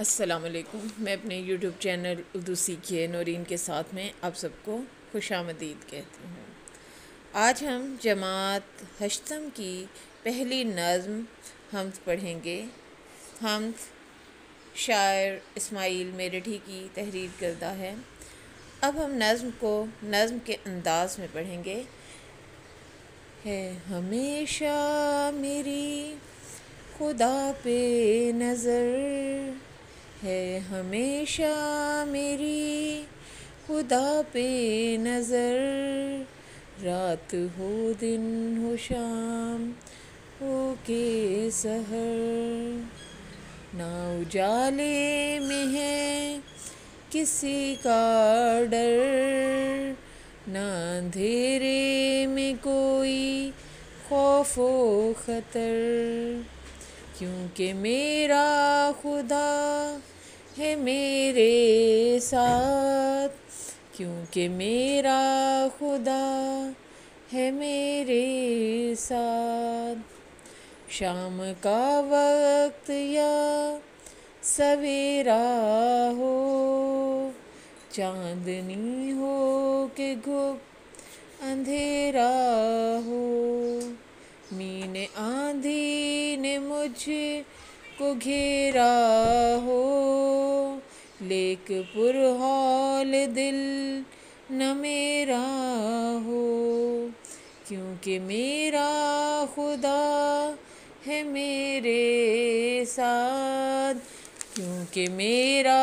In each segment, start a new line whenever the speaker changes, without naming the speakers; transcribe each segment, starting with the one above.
वालेकुम मैं अपने यूट्यूब चैनल उर्दू सीखिए नौरीन के साथ में आप सबको खुश आमदीद कहती हूँ आज हम जमात हश्तम की पहली नज़म हम पढ़ेंगे हम शायर इस्माइल मेरठी की तहरीर करता है अब हम नज़म को नज़म के अंदाज़ में पढ़ेंगे है हमेशा मेरी खुदा पे नज़र है हमेशा मेरी खुदा पे नज़र रात हो दिन हो शाम हो के सहर ना उजाले में है किसी का डर ना अंधेरे में कोई खौफ व खतर क्योंकि मेरा खुदा है मेरे साथ क्योंकि मेरा खुदा है मेरे साथ शाम का वक्त या सवेरा हो चांदनी हो के घुप अंधेरा हो मीने आंधी ने मुझे को घेरा हो लेक पुर हॉल दिल न मेरा हो क्योंकि मेरा खुदा है मेरे साथ क्योंकि मेरा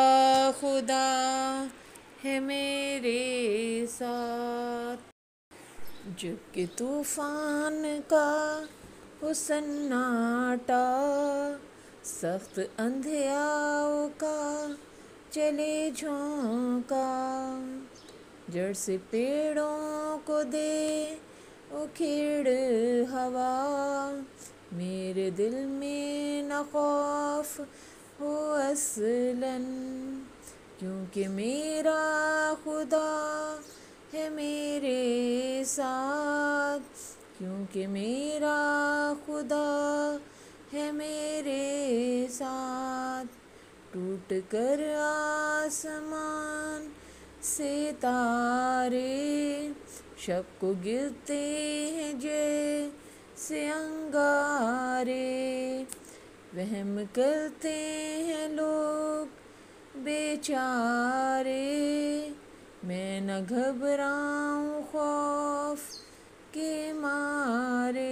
खुदा है मेरे साथ कि तूफान का हुसन्नाटा सख्त अंधे का चले झोंका जड़ से पेड़ों को दे उखेड़ हवा मेरे दिल में न खौफ हो असलन क्योंकि मेरा खुदा है मेरे साथ क्योंकि मेरा खुदा है मेरे साथ टूट कर आसमान से तारे शब को गिरते हैं से अंगारे वहम करते हैं लोग बेचारे मैं न घबराऊं खौफ के मारे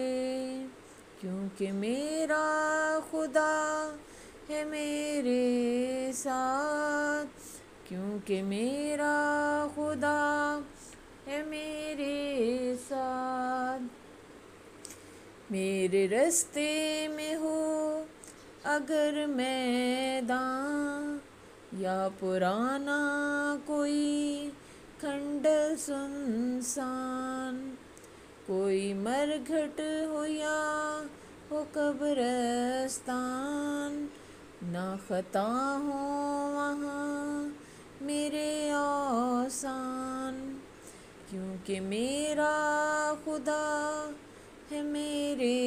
क्योंकि मेरा खुदा है मेरे साथ क्योंकि मेरा खुदा है मेरे साथ मेरे रास्ते में हो अगर मैदान या पुराना कोई खंड सुनसान कोई मरघट हो या हो कब्रस्तान ना खता हो वहाँ मेरे आसान क्योंकि मेरा खुदा है मेरे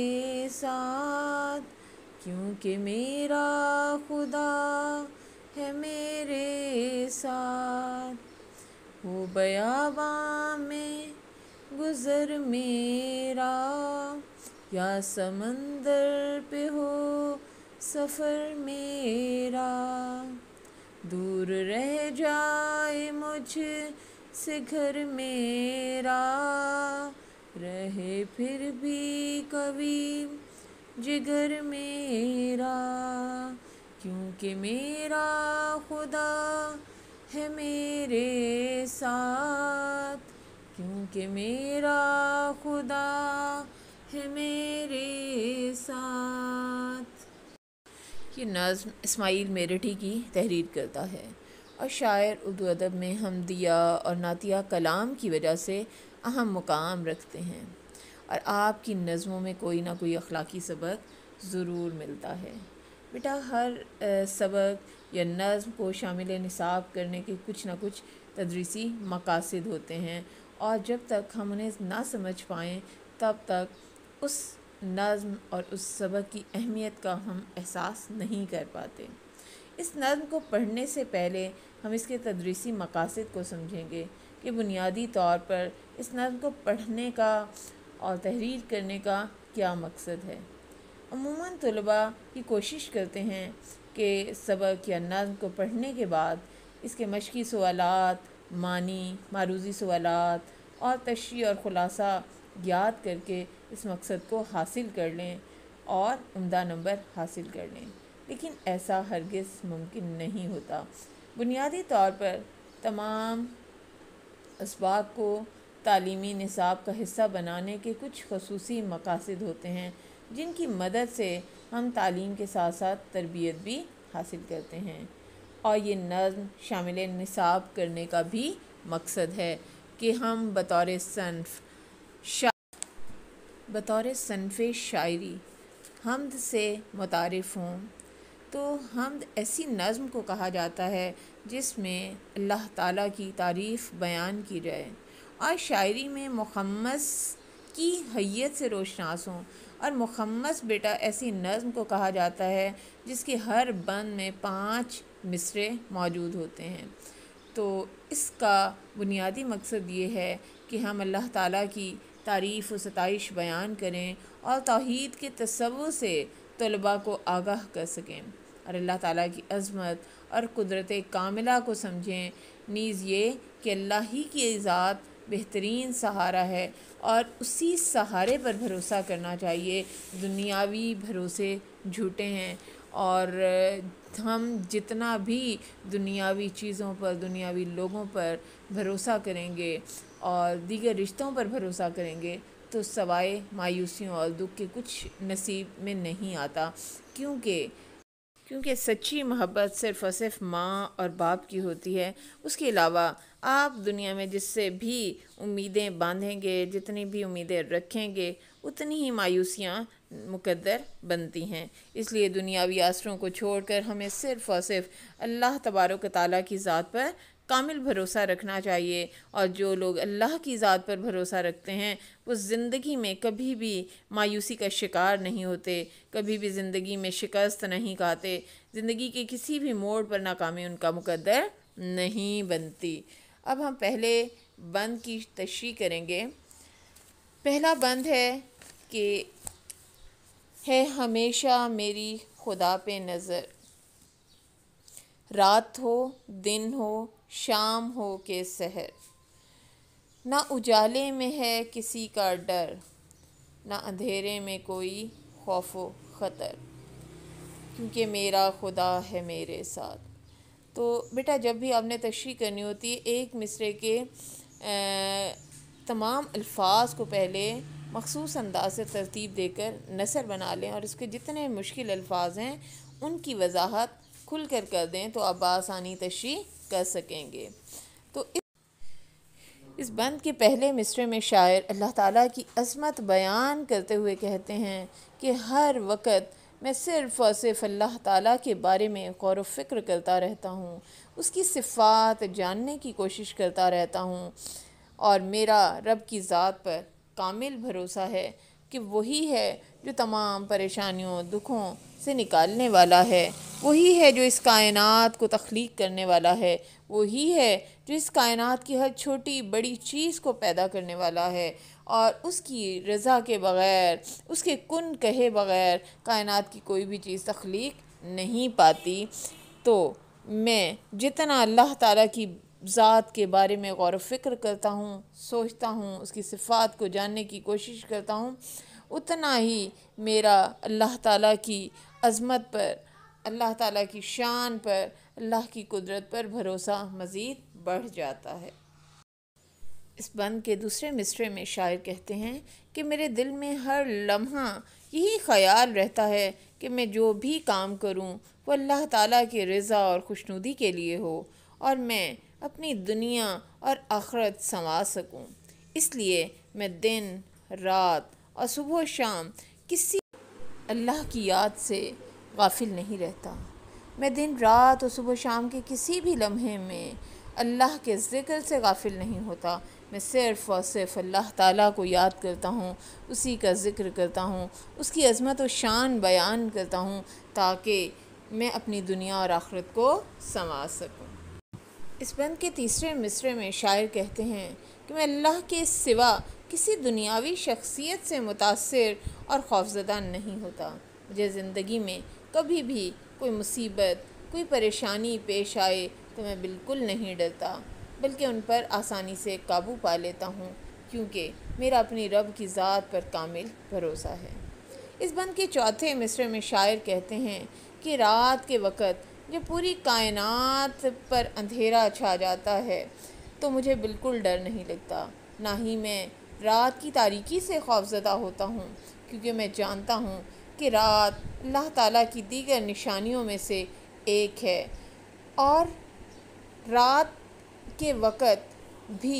साथ क्योंकि मेरा खुदा है मेरे साथ हो बयाबान गुज़र मेरा या समंदर पे हो सफ़र मेरा दूर रह जाए मुझ से घर मेरा रहे फिर भी कभी जिगर मेरा क्योंकि मेरा खुदा है मेरे साथ कि मेरा खुदा है मेरे साथ ये नज़म इस्माइल मेरठी की तहरीर करता है और शायर उर्दू अदब में हमदिया और नातिया कलाम की वजह से अहम मुकाम रखते हैं और आपकी नज़मों में कोई ना कोई अखलाकी सबक ज़रूर मिलता है बेटा हर सबक या नज़म को शामिल निसाब करने के कुछ ना कुछ तदरीसी मकासद होते हैं और जब तक हम उन्हें ना समझ पाएँ तब तक उस नज़म और उस सबक की अहमियत का हम एहसास नहीं कर पाते इस नज़म को पढ़ने से पहले हम इसके तदरीसी मकासद को समझेंगे कि बुनियादी तौर पर इस नज़म को पढ़ने का और तहरीर करने का क्या मकसद है अमूमन तलबा की कोशिश करते हैं कि सबक या नज़म को पढ़ने के बाद इसके मशक़ी सवालत मानी मारूजी सवालत और तशी और ख़ुलासा याद करके इस मकसद को हासिल कर लें और उमदा नंबर हासिल कर लें लेकिन ऐसा हरगिज़ मुमकिन नहीं होता बुनियादी तौर पर तमाम इसबाक को तालीमी निसाब का हिस्सा बनाने के कुछ खसूस मकासद होते हैं जिनकी मदद से हम तालीम के साथ साथ तरबियत भी हासिल करते हैं और ये नज़म शामिल निसाब करने का भी मकसद है कि हम बतौर सनफ शा बतौर सनफ़ शायरी हमद से मुतारफ़ हों तो हमद ऐसी नज़म को कहा जाता है जिसमें अल्लाह ताला की तारीफ़ बयान की जाए और शायरी में मुखम्मस की हैत से रोशनास हों और मुखम्मस बेटा ऐसी नज़म को कहा जाता है जिसके हर बंद में पाँच मिसरे मौजूद होते हैं तो इसका बुनियादी मकसद ये है कि हम अल्लाह ताला की तारीफ़ व सताइश बयान करें और तोहद के तस्वुर से तलबा को आगाह कर सकें और अल्लाह ताला की अज़मत और कुदरत कामिला को समझें नीज़ ये कि अल्लाह ही की ज़ात बेहतरीन सहारा है और उसी सहारे पर भरोसा करना चाहिए दुनियावी भरोसे झूठे हैं और हम जितना भी दुनियावी चीज़ों पर दुनियावी लोगों पर भरोसा करेंगे और दीगर रिश्तों पर भरोसा करेंगे तो सवाए मायूसियों और दुख के कुछ नसीब में नहीं आता क्योंकि क्योंकि सच्ची मोहब्बत सिर्फ़ और सिर्फ माँ और बाप की होती है उसके अलावा आप दुनिया में जिससे भी उम्मीदें बांधेंगे जितनी भी उम्मीदें रखेंगे उतनी ही मायूसियाँ मुकद्दर बनती हैं इसलिए दुनियावी आसरों को छोड़कर हमें सिर्फ़ और सिर्फ अल्लाह तबारक ताली की ज़ात पर कामिल भरोसा रखना चाहिए और जो लोग अल्लाह की ज़ात पर भरोसा रखते हैं वो ज़िंदगी में कभी भी मायूसी का शिकार नहीं होते कभी भी ज़िंदगी में शिकस्त नहीं खाते ज़िंदगी के किसी भी मोड़ पर नाकामी उनका मुकद्दर नहीं बनती अब हम पहले बंद की तशरी करेंगे पहला बंद है कि है हमेशा मेरी खुदा पे नज़र रात हो दिन हो शाम हो के सहर ना उजाले में है किसी का डर ना अंधेरे में कोई खौफ ख़तर क्योंकि मेरा खुदा है मेरे साथ तो बेटा जब भी आपने तशरी करनी होती है एक मिसरे के आ, तमाम अल्फाज को पहले मखसूस अंदाज से तरतीब देकर नसर बना लें और इसके जितने मुश्किल अल्फाज हैं उनकी वजाहत खुल कर कर दें तो आप आसानी तशरी कर सकेंगे तो इस, इस बंद के पहले मिसरे में शायर अल्लाह ताला की अजमत बयान करते हुए कहते हैं कि हर वक्त मैं सिर्फ़ और सिर्फ अल्लाह ताला के बारे में गौर व फ़िक्र करता रहता हूँ उसकी सिफ़ात जानने की कोशिश करता रहता हूँ और मेरा रब की ज़ात पर कामिल भरोसा है कि वही है जो तमाम परेशानियों दुखों से निकालने वाला है वही है जो इस कायनात को तख्लीक करने वाला है वही है जो इस कायनात की हर छोटी बड़ी चीज़ को पैदा करने वाला है और उसकी रज़ा के बग़ैर उसके कन कहे बग़ैर कायनात की कोई भी चीज़ तख्लीक नहीं पाती तो मैं जितना अल्लाह ताला की ज़ात के बारे में गौर फिक्र करता हूँ सोचता हूँ उसकी सिफ़ात को जानने की कोशिश करता हूँ उतना ही मेरा अल्लाह ताला की अज़मत पर अल्लाह ताला की शान पर अल्लाह की कुदरत पर भरोसा मज़ीद बढ़ जाता है इस बंद के दूसरे मिसरे में शायर कहते हैं कि मेरे दिल में हर लम्हा यही ख्याल रहता है कि मैं जो भी काम करूं वो अल्लाह ताला की रज़ा और खुशनुदी के लिए हो और मैं अपनी दुनिया और आखरत संवार सकूं इसलिए मैं दिन रात और सुबह शाम किसी अल्लाह की याद से गाफिल नहीं रहता मैं दिन रात और सुबह शाम के किसी भी लम्हे में अल्लाह के ज़िक्र से गाफिल नहीं होता मैं सिर्फ़ और सिर्फ अल्लाह ताला को याद करता हूँ उसी का ज़िक्र करता हूँ उसकी अज़मत और शान बयान करता हूँ ताकि मैं अपनी दुनिया और आखरत को संवार सकूँ इस बंद के तीसरे मिसरे में शायर कहते हैं कि मैं अल्लाह के सिवा किसी दुनियावी शख्सियत से मुतासर और खौफजदा नहीं होता मुझे ज़िंदगी में कभी भी कोई मुसीबत कोई परेशानी पेश आए तो मैं बिल्कुल नहीं डरता बल्कि उन पर आसानी से काबू पा लेता हूँ क्योंकि मेरा अपनी रब की ज़ात पर कामिल भरोसा है इस बंद के चौथे मिसरे में शायर कहते हैं कि रात के वक़्त जो पूरी कायनात पर अंधेरा छा जाता है तो मुझे बिल्कुल डर नहीं लगता ना ही मैं रात की तारीकी से खौफजदा होता हूँ क्योंकि मैं जानता हूँ कि रात अल्लाह ताला की दीगर निशानियों में से एक है और रात के वक़्त भी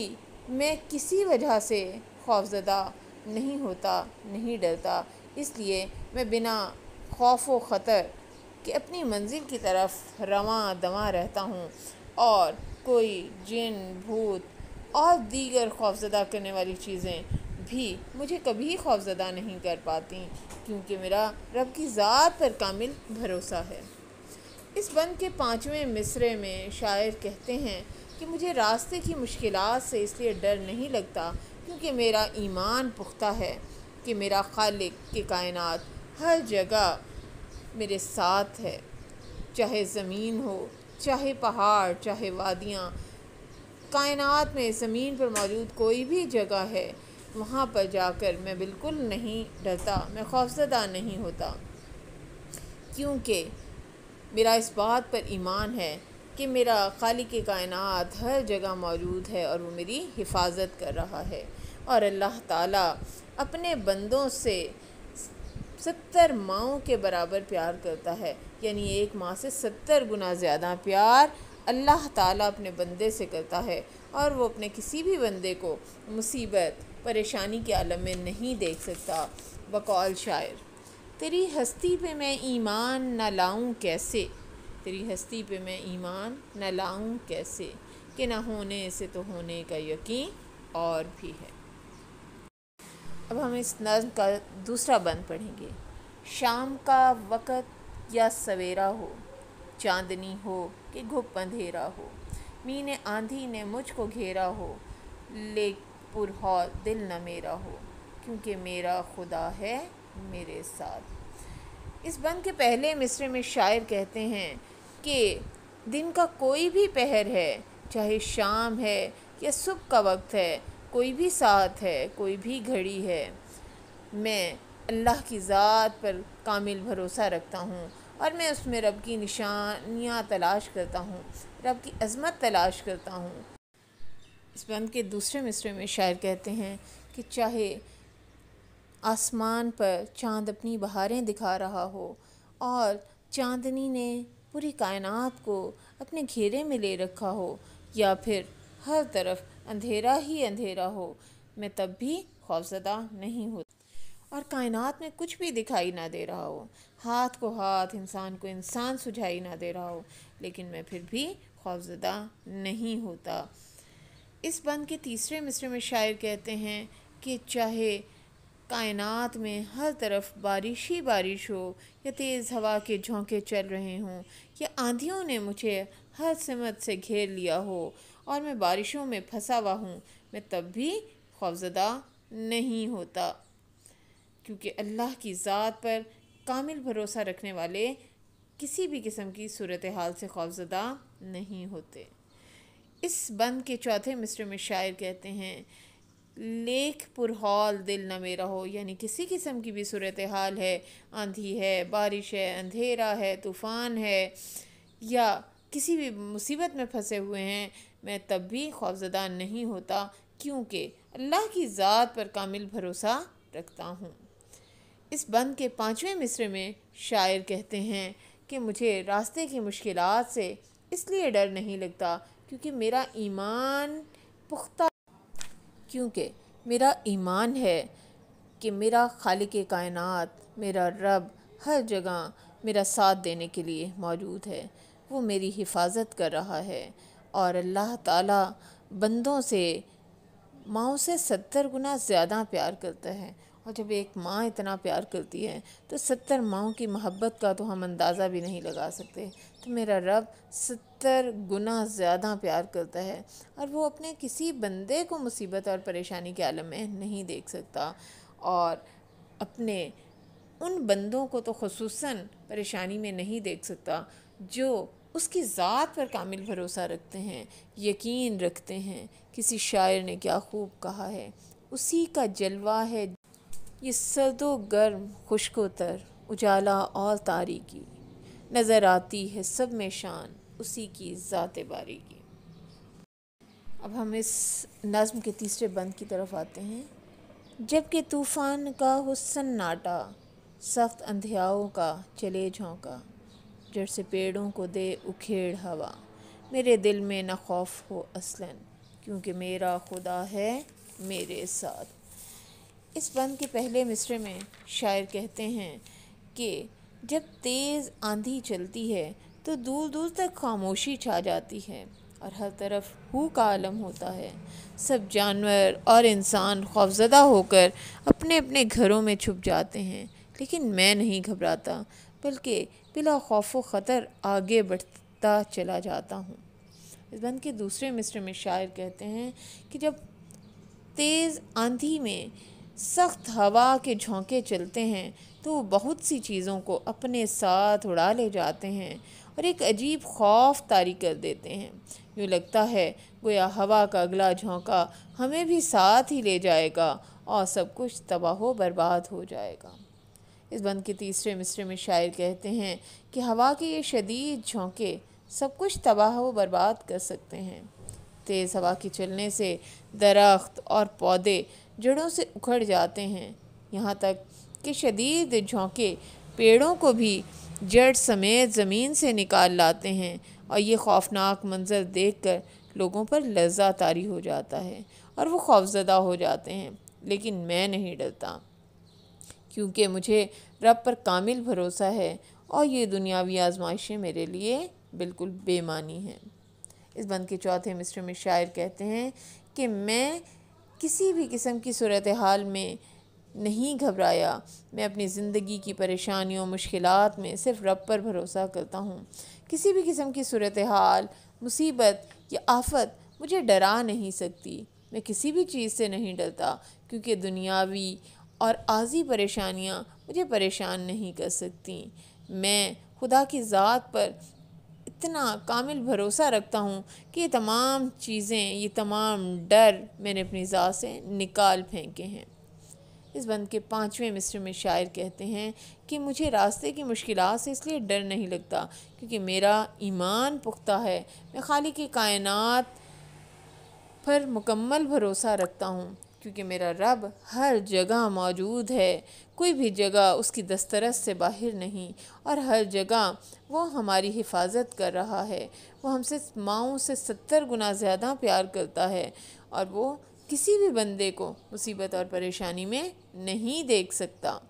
मैं किसी वजह से खौफजदा नहीं होता नहीं डरता इसलिए मैं बिना खौफ व ख़तर कि अपनी मंजिल की तरफ रवा दवा रहता हूँ और कोई जिन भूत और दीगर खौफजदा करने वाली चीज़ें भी मुझे कभी खौफजदा नहीं कर पाती क्योंकि मेरा रब की ज़ात पर कामिल भरोसा है इस बंद के पाँचवें मिसरे में शायर कहते हैं कि मुझे रास्ते की मुश्किल से इसलिए डर नहीं लगता क्योंकि मेरा ईमान पुख्ता है कि मेरा खालिक के कायनात हर जगह मेरे साथ है चाहे ज़मीन हो चाहे पहाड़ चाहे वादियाँ कायनात में ज़मीन पर मौजूद कोई भी जगह है वहाँ पर जाकर मैं बिल्कुल नहीं डरता मैं खौफजदा नहीं होता क्योंकि मेरा इस बात पर ईमान है कि मेरा खाली के कायनात हर जगह मौजूद है और वो मेरी हिफाजत कर रहा है और अल्लाह ताला अपने बंदों से सत्तर माओं के बराबर प्यार करता है यानी एक माँ से सत्तर गुना ज़्यादा प्यार अल्लाह ताला अपने बंदे से करता है और वो अपने किसी भी बंदे को मुसीबत परेशानी के आलम में नहीं देख सकता बकौल शायर तेरी हस्ती पे मैं ईमान न लाऊं कैसे तेरी हस्ती पे मैं ईमान न लाऊं कैसे कि ना होने से तो होने का यकीन और भी है अब हम इस नज़म का दूसरा बंद पढ़ेंगे शाम का वक़्त या सवेरा हो चांदनी हो कि घुप अंधेरा हो मीन आंधी ने मुझको घेरा हो ले पुरहौल दिल न मेरा हो क्योंकि मेरा खुदा है मेरे साथ इस बंद के पहले मिसरे में शायर कहते हैं कि दिन का कोई भी पहर है चाहे शाम है या सुबह का वक्त है कोई भी साथ है कोई भी घड़ी है मैं अल्लाह की ज़ात पर कामिल भरोसा रखता हूँ और मैं उसमें रब की निशानियाँ तलाश करता हूँ रब की अजमत तलाश करता हूँ इस बंद के दूसरे मिसरे में शायर कहते हैं कि चाहे आसमान पर चांद अपनी बहारें दिखा रहा हो और चांदनी ने पूरी कायनात को अपने घेरे में ले रखा हो या फिर हर तरफ अंधेरा ही अंधेरा हो मैं तब भी खौफजदा नहीं हो और कायनात में कुछ भी दिखाई ना दे रहा हो हाथ को हाथ इंसान को इंसान सुझाई ना दे रहा हो लेकिन मैं फिर भी खौफजदा नहीं होता इस बंद के तीसरे मिसरे में शायर कहते हैं कि चाहे कायनात में हर तरफ बारिश ही बारिश हो या तेज़ हवा के झोंके चल रहे हों या आंधियों ने मुझे हर सिमत से घेर लिया हो और मैं बारिशों में फंसा हुआ हूँ मैं तब भी खौफजदा नहीं होता क्योंकि अल्लाह की ज़ात पर कामिल भरोसा रखने वाले किसी भी किस्म की सूरत हाल से खौफजदा नहीं होते इस बंद के चौथे मिस्र में शायर कहते हैं लेख पुरहाल दिल न मेरा हो यानी किसी किस्म की भी सूरत हाल है आंधी है बारिश है अंधेरा है तूफ़ान है या किसी भी मुसीबत में फंसे हुए हैं मैं तब भी खौफजदा नहीं होता क्योंकि अल्लाह की ज़ात पर कामिल भरोसा रखता हूँ इस बंद के पाँचवें मिसरे में शायर कहते हैं कि मुझे रास्ते की मुश्किल से इसलिए डर नहीं लगता क्योंकि मेरा ईमान पुख्ता क्योंकि मेरा ईमान है कि मेरा खालिक कायनात मेरा रब हर जगह मेरा साथ देने के लिए मौजूद है वो मेरी हिफाजत कर रहा है और अल्लाह ताला बंदों से माओ से सत्तर गुना ज़्यादा प्यार करता है और जब एक माँ इतना प्यार करती है तो सत्तर माओ की मोहब्बत का तो हम अंदाज़ा भी नहीं लगा सकते तो मेरा रब सत्तर गुना ज़्यादा प्यार करता है और वो अपने किसी बंदे को मुसीबत और परेशानी के आलम में नहीं देख सकता और अपने उन बंदों को तो खसूस परेशानी में नहीं देख सकता जो उसकी ज़ात पर कामिल भरोसा रखते हैं यकीन रखते हैं किसी शायर ने क्या खूब कहा है उसी का जलवा है ये सर्दो गर्म खुशकोतर उजाला और तारीकी नज़र आती है सब में शान उसी की ज़ात बारी की अब हम इस नज़म के तीसरे बंद की तरफ आते हैं जबकि तूफ़ान का हुसन नाटा सख्त अंधियाओं का चले झोंका जैसे पेड़ों को दे उखेड़ हवा मेरे दिल में न खौफ हो असलन क्योंकि मेरा खुदा है मेरे साथ इस बंद के पहले मिसरे में शायर कहते हैं कि जब तेज़ आंधी चलती है तो दूर दूर तक खामोशी छा जाती है और हर तरफ हु का आलम होता है सब जानवर और इंसान खौफजदा होकर अपने अपने घरों में छुप जाते हैं लेकिन मैं नहीं घबराता बल्कि बिला खौफ व ख़तर आगे बढ़ता चला जाता हूँ इस बंद के दूसरे मिस्र में शायर कहते हैं कि जब तेज़ आंधी में सख्त हवा के झोंके चलते हैं तो बहुत सी चीज़ों को अपने साथ उड़ा ले जाते हैं और एक अजीब खौफ तारी कर देते हैं यूँ लगता है गोया हवा का अगला झोंका हमें भी साथ ही ले जाएगा और सब कुछ तबाह बर्बाद हो जाएगा इस बंद के तीसरे मिसरे में शायर कहते हैं कि हवा के ये शदीद झोंके सब कुछ तबाह व बर्बाद कर सकते हैं तेज़ हवा के चलने से दरख्त और पौधे जड़ों से उखड़ जाते हैं यहाँ तक कि शदीद झोंके पेड़ों को भी जड़ समेत ज़मीन से निकाल लाते हैं और ये खौफनाक मंजर देख कर लोगों पर लज्जा तारी हो जाता है और वो खौफजदा हो जाते हैं लेकिन मैं नहीं डरता क्योंकि मुझे रब पर कामिल भरोसा है और ये दुनियावी आजमाइशें मेरे लिए बिल्कुल बेमानी हैं इस बंद के चौथे मिस्टर में शायर कहते हैं कि मैं किसी भी किस्म की सूरत हाल में नहीं घबराया मैं अपनी ज़िंदगी की परेशानियों मुश्किल में सिर्फ रब पर भरोसा करता हूँ किसी भी किस्म की सूरत हाल मुसीबत या आफत मुझे डरा नहीं सकती मैं किसी भी चीज़ से नहीं डरता क्योंकि दुनियावी और आजी परेशानियाँ मुझे परेशान नहीं कर सकती मैं खुदा की ज़ात पर इतना कामिल भरोसा रखता हूँ कि ये तमाम चीज़ें ये तमाम डर मैंने अपनी ज़ात से निकाल फेंके हैं इस बंद के पाँचवें मिस्र में शायर कहते हैं कि मुझे रास्ते की मुश्किल से इसलिए डर नहीं लगता क्योंकि मेरा ईमान पुख्ता है मैं खाली के कायनात पर मुकम्मल भरोसा रखता हूँ क्योंकि मेरा रब हर जगह मौजूद है कोई भी जगह उसकी दस्तरस से बाहर नहीं और हर जगह वो हमारी हिफाजत कर रहा है वो हमसे माओ से सत्तर गुना ज़्यादा प्यार करता है और वो किसी भी बंदे को मुसीबत और परेशानी में नहीं देख सकता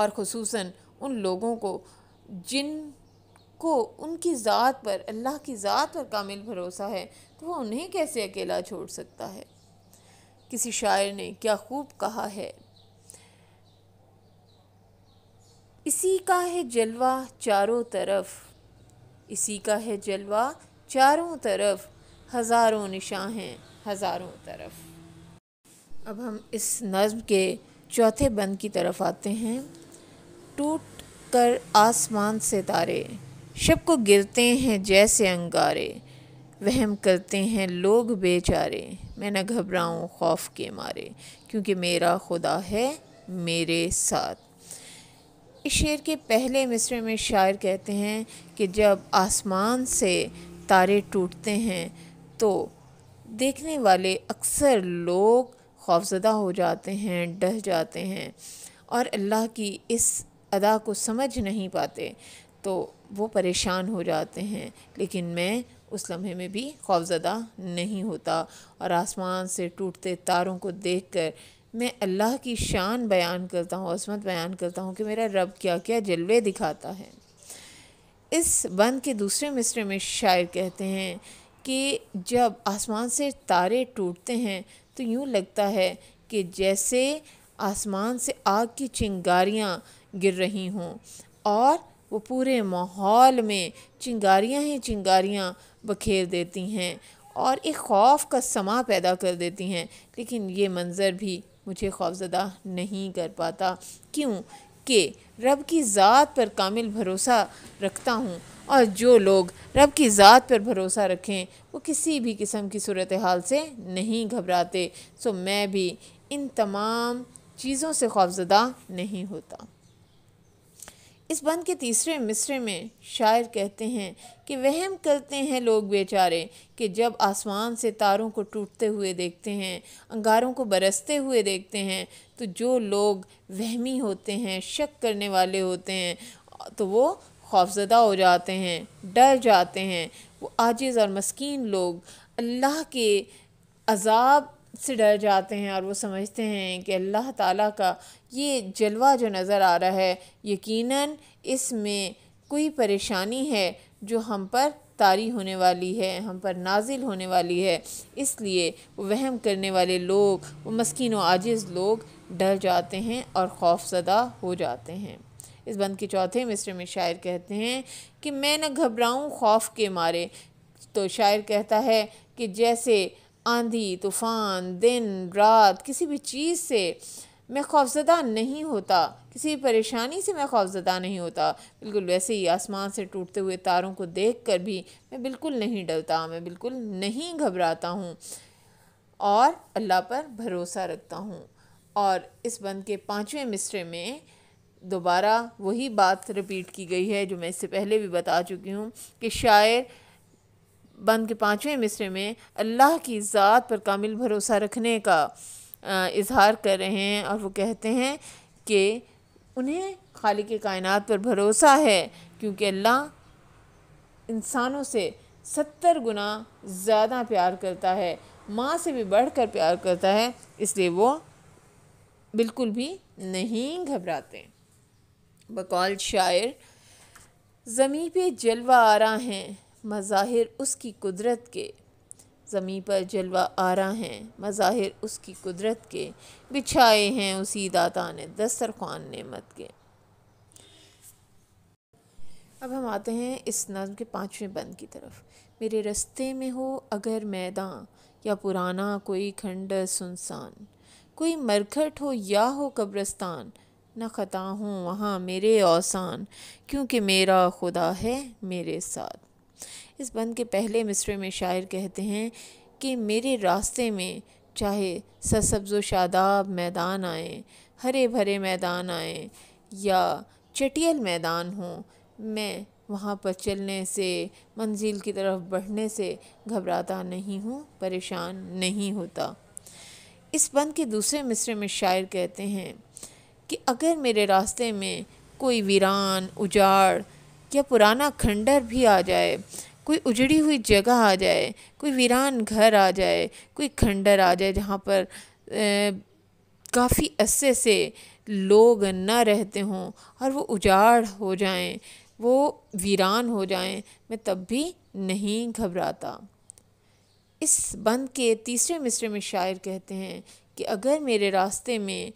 और खसूस उन लोगों को जिन को उनकी ज़ात पर अल्लाह की ज़ात पर कामिल भरोसा है तो वो उन्हें कैसे अकेला छोड़ सकता है किसी शायर ने क्या खूब कहा है इसी का है जलवा चारों तरफ इसी का है जलवा चारों तरफ हज़ारों निशां हैं हज़ारों तरफ अब हम इस नज़म के चौथे बंद की तरफ आते हैं टूट कर आसमान से तारे शब को गिरते हैं जैसे अंगारे वहम करते हैं लोग बेचारे मैं न घबराऊँ खौफ के मारे क्योंकि मेरा खुदा है मेरे साथ इस शेर के पहले मिसरे में शायर कहते हैं कि जब आसमान से तारे टूटते हैं तो देखने वाले अक्सर लोग खौफजदा हो जाते हैं डह जाते हैं और अल्लाह की इस अदा को समझ नहीं पाते तो वो परेशान हो जाते हैं लेकिन मैं उस लम्हे में भी खौफजदा नहीं होता और आसमान से टूटते तारों को देख कर मैं अल्लाह की शान बयान करता हूँ असमत बयान करता हूँ कि मेरा रब क्या क्या जलवे दिखाता है इस बंद के दूसरे मिसरे में शायर कहते हैं कि जब आसमान से तारे टूटते हैं तो यूँ लगता है कि जैसे आसमान से आग की चिंगारियाँ गिर रही हों और वो पूरे माहौल में चिंगारियां ही चिंगारियाँ बखेर देती हैं और एक खौफ का समा पैदा कर देती हैं लेकिन ये मंज़र भी मुझे खौफजदा नहीं कर पाता क्यों के रब की ज़ात पर कामिल भरोसा रखता हूँ और जो लोग रब की ज़ात पर भरोसा रखें वो किसी भी किस्म की सूरत हाल से नहीं घबराते सो मैं भी इन तमाम चीज़ों से खौफजदा नहीं होता इस बंद के तीसरे मिसरे में शायर कहते हैं कि वहम करते हैं लोग बेचारे कि जब आसमान से तारों को टूटते हुए देखते हैं अंगारों को बरसते हुए देखते हैं तो जो लोग वहमी होते हैं शक करने वाले होते हैं तो वो खौफजदा हो जाते हैं डर जाते हैं वो आजिज़ और मस्किन लोग अल्लाह के अजाब से डर जाते हैं और वो समझते हैं कि अल्लाह ताला का ये जलवा जो नज़र आ रहा है यकीनन इसमें कोई परेशानी है जो हम पर तारी होने वाली है हम पर नाजिल होने वाली है इसलिए वहम करने वाले लोग वो मस्किन व आजिज़ लोग डर जाते हैं और खौफजदा हो जाते हैं इस बंद के चौथे मिस्र में शायर कहते हैं कि मैं न घबराऊँ खौफ के मारे तो शायर कहता है कि जैसे आंधी तूफ़ान दिन रात किसी भी चीज़ से मैं खौफजदा नहीं होता किसी परेशानी से मैं खौफजदा नहीं होता बिल्कुल वैसे ही आसमान से टूटते हुए तारों को देख कर भी मैं बिल्कुल नहीं डरता मैं बिल्कुल नहीं घबराता हूँ और अल्लाह पर भरोसा रखता हूँ और इस बंद के पाँचवें मिसरे में दोबारा वही बात रिपीट की गई है जो मैं इससे पहले भी बता चुकी हूँ कि शायर बंद के पाँचवें मिसरे में अल्लाह की ज़ात पर कामिल भरोसा रखने का इजहार कर रहे हैं और वो कहते हैं कि उन्हें खाली के कायन पर भरोसा है क्योंकि अल्लाह इंसानों से सत्तर गुना ज़्यादा प्यार करता है माँ से भी बढ़कर प्यार करता है इसलिए वो बिल्कुल भी नहीं घबराते बकौल शायर ज़मीं पे जलवा आ रहा हैं मज़ाहिर उसकी कुदरत के ज़मीन पर जलवा आरा हैं मज़ाहिर उसकी कुदरत के बिछाए हैं उसी दाता ने दस्तरखान नेमत के अब हम आते हैं इस नज़म के पाँचवें बंद की तरफ मेरे रस्ते में हो अगर मैदान या पुराना कोई खंड सुनसान कोई मरखट हो या हो कब्रस्तान न खता हूँ वहाँ मेरे औसान क्योंकि मेरा खुदा है मेरे साथ इस बंद के पहले मिसरे में शायर कहते हैं कि मेरे रास्ते में चाहे ससब्ज़ शादाब मैदान आए हरे भरे मैदान आए या चटियल मैदान हो मैं वहाँ पर चलने से मंजिल की तरफ बढ़ने से घबराता नहीं हूँ परेशान नहीं होता इस बंद के दूसरे मिसरे में शायर कहते हैं कि अगर मेरे रास्ते में कोई वीरान उजाड़ या पुराना खंडर भी आ जाए कोई उजड़ी हुई जगह आ जाए कोई वीरान घर आ जाए कोई खंडर आ जाए जहाँ पर काफ़ी अस्से से लोग न रहते हों और वो उजाड़ हो जाएं वो वीरान हो जाएं मैं तब भी नहीं घबराता इस बंद के तीसरे मिसरे में शायर कहते हैं कि अगर मेरे रास्ते में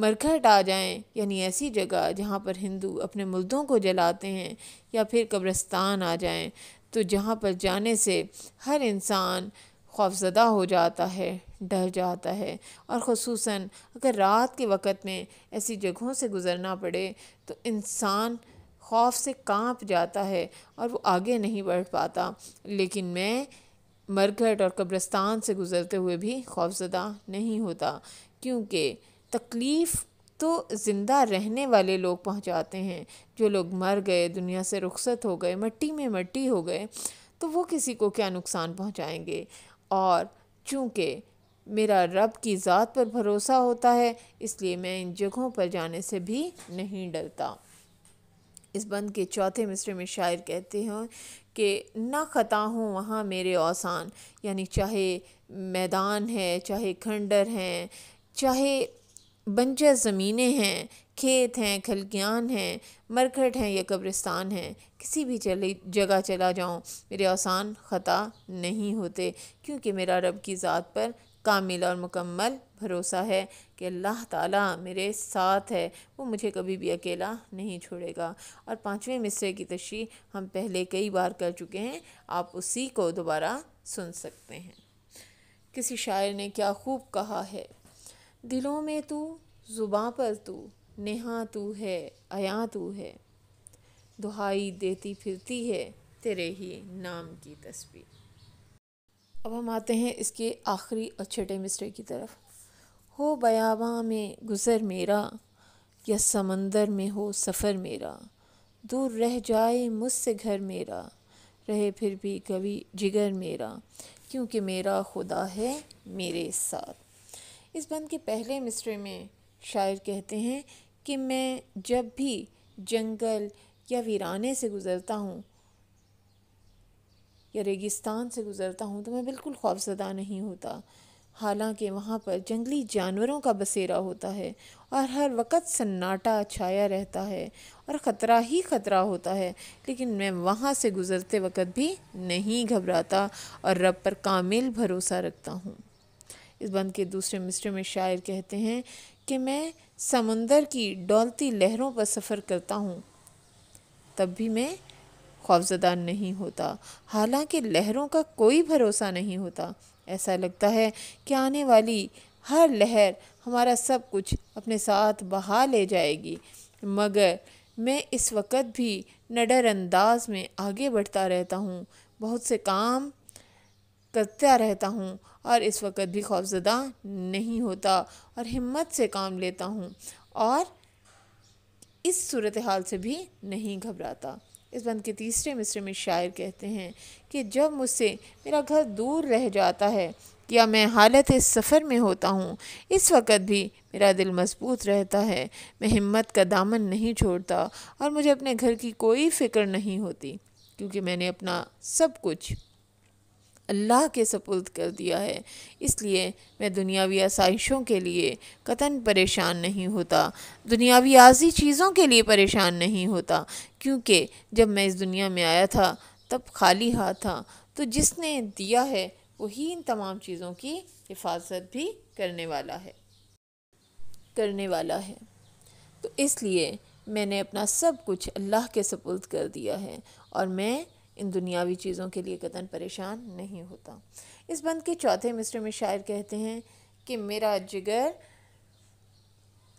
मरघट आ जाएं यानी ऐसी जगह जहाँ पर हिंदू अपने मुर्दों को जलाते हैं या फिर कब्रस्तान आ जाएं तो जहाँ पर जाने से हर इंसान खौफजदा हो जाता है डर जाता है और खसूस अगर रात के वक़्त में ऐसी जगहों से गुज़रना पड़े तो इंसान खौफ से कांप जाता है और वो आगे नहीं बढ़ पाता लेकिन मैं मरघट और कब्रस्तान से गुज़रते हुए भी खौफजदा नहीं होता क्योंकि तकलीफ़ तो ज़िंदा रहने वाले लोग पहुंचाते हैं जो लोग मर गए दुनिया से रुखसत हो गए मट्टी में मट्टी हो गए तो वो किसी को क्या नुकसान पहुंचाएंगे और चूँकि मेरा रब की ज़ात पर भरोसा होता है इसलिए मैं इन जगहों पर जाने से भी नहीं डरता इस बंद के चौथे मिसरे में शायर कहते हैं कि ना ख़ता हूँ वहाँ मेरे औसान यानी चाहे मैदान है चाहे खंडर हैं चाहे बंजर ज़मीनें हैं खेत हैं खलकियान हैं मरकट हैं या कब्रिस्तान हैं किसी भी चले जगह चला जाऊं मेरे आसान ख़ता नहीं होते क्योंकि मेरा रब की ज़ात पर कामिल और मुकम्मल भरोसा है कि अल्लाह ताला मेरे साथ है वो मुझे कभी भी अकेला नहीं छोड़ेगा और पाँचवें मिसरे की तशी हम पहले कई बार कर चुके हैं आप उसी को दोबारा सुन सकते हैं किसी शायर ने क्या खूब कहा है दिलों में तू जुबा पर तू नेहा तू है अया तू है दुहाई देती फिरती है तेरे ही नाम की तस्वीर अब हम आते हैं इसके आखिरी और छठे मिसरे की तरफ हो बयाबा में गुज़र मेरा या समंदर में हो सफ़र मेरा दूर रह जाए मुझसे घर मेरा रहे फिर भी कभी जिगर मेरा क्योंकि मेरा खुदा है मेरे साथ इस बंद के पहले मिसरे में शायर कहते हैं कि मैं जब भी जंगल या वीराने से गुज़रता हूँ या रेगिस्तान से गुज़रता हूँ तो मैं बिल्कुल खौफजदा नहीं होता हालांकि वहाँ पर जंगली जानवरों का बसेरा होता है और हर वक्त सन्नाटा छाया रहता है और ख़तरा ही ख़तरा होता है लेकिन मैं वहाँ से गुज़रते वक्त भी नहीं घबराता और रब पर कामिल भरोसा रखता हूँ इस बंद के दूसरे मिसरे में शायर कहते हैं कि मैं समंदर की डोलती लहरों पर सफ़र करता हूँ तब भी मैं खौफजदा नहीं होता हालांकि लहरों का कोई भरोसा नहीं होता ऐसा लगता है कि आने वाली हर लहर हमारा सब कुछ अपने साथ बहा ले जाएगी मगर मैं इस वक्त भी नडर अंदाज में आगे बढ़ता रहता हूँ बहुत से काम करता रहता हूँ और इस वक्त भी खौफजदा नहीं होता और हिम्मत से काम लेता हूँ और इस सूरत हाल से भी नहीं घबराता इस बंद के तीसरे मिसरे में शायर कहते हैं कि जब मुझसे मेरा घर दूर रह जाता है या मैं हालत इस सफ़र में होता हूँ इस वक्त भी मेरा दिल मजबूत रहता है मैं हिम्मत का दामन नहीं छोड़ता और मुझे अपने घर की कोई फ़िक्र नहीं होती क्योंकि मैंने अपना सब कुछ अल्लाह के सपुर्द कर दिया है इसलिए मैं दुनियावी आसाइशों के लिए कतन परेशान नहीं होता दुनियावी आजी चीज़ों के लिए परेशान नहीं होता क्योंकि जब मैं इस दुनिया में आया था तब खाली हाथ था तो जिसने दिया है वही इन तमाम चीज़ों की हिफाजत भी करने वाला है करने वाला है तो इसलिए मैंने अपना सब कुछ अल्लाह के सपुर्द कर दिया है और मैं इन दुनियावी चीज़ों के लिए कतन परेशान नहीं होता इस बंद के चौथे मिस्टर में शायर कहते हैं कि मेरा जिगर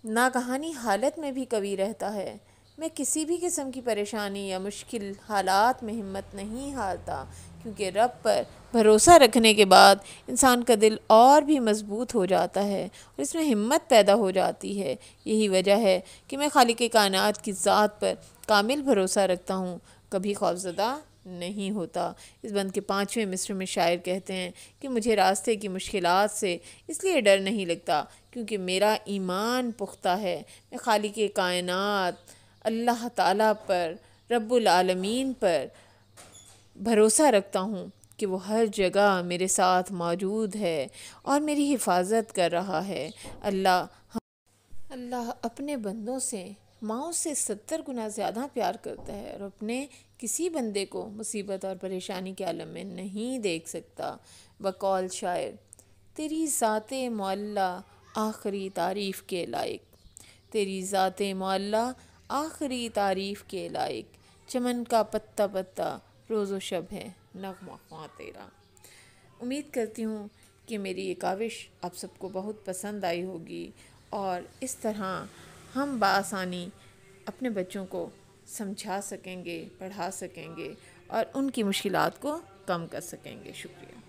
नागहानी हालत में भी कवि रहता है मैं किसी भी किस्म की परेशानी या मुश्किल हालात में हिम्मत नहीं हारता क्योंकि रब पर भरोसा रखने के बाद इंसान का दिल और भी मजबूत हो जाता है और इसमें हिम्मत पैदा हो जाती है यही वजह है कि मैं खालिक कायनात की ज़ात पर कामिल भरोसा रखता हूँ कभी खौफजदा नहीं होता इस बंद के पाँचवें मिस्र में शायर कहते हैं कि मुझे रास्ते की मुश्किल से इसलिए डर नहीं लगता क्योंकि मेरा ईमान पुख्ता है मैं खाली के कायनात अल्लाह ताला पर रब्बुल पर भरोसा रखता हूँ कि वो हर जगह मेरे साथ मौजूद है और मेरी हिफाजत कर रहा है अल्लाह अल्लाह अपने बंदों से माओ से सत्तर गुना ज़्यादा प्यार करता है और अपने किसी बंदे को मुसीबत और परेशानी के आलम में नहीं देख सकता बकौल शायर तेरी ज़ात मौल्ला आखिरी तारीफ़ के लायक तेरी ज़ात मौल्ला आखिरी तारीफ़ के लायक चमन का पत्ता पत्ता रोज़ो शब है नगमा तेरा उम्मीद करती हूँ कि मेरी ये काविश आप सबको बहुत पसंद आई होगी और इस तरह हम बासानी अपने बच्चों को समझा सकेंगे पढ़ा सकेंगे और उनकी मुश्किल को कम कर सकेंगे शुक्रिया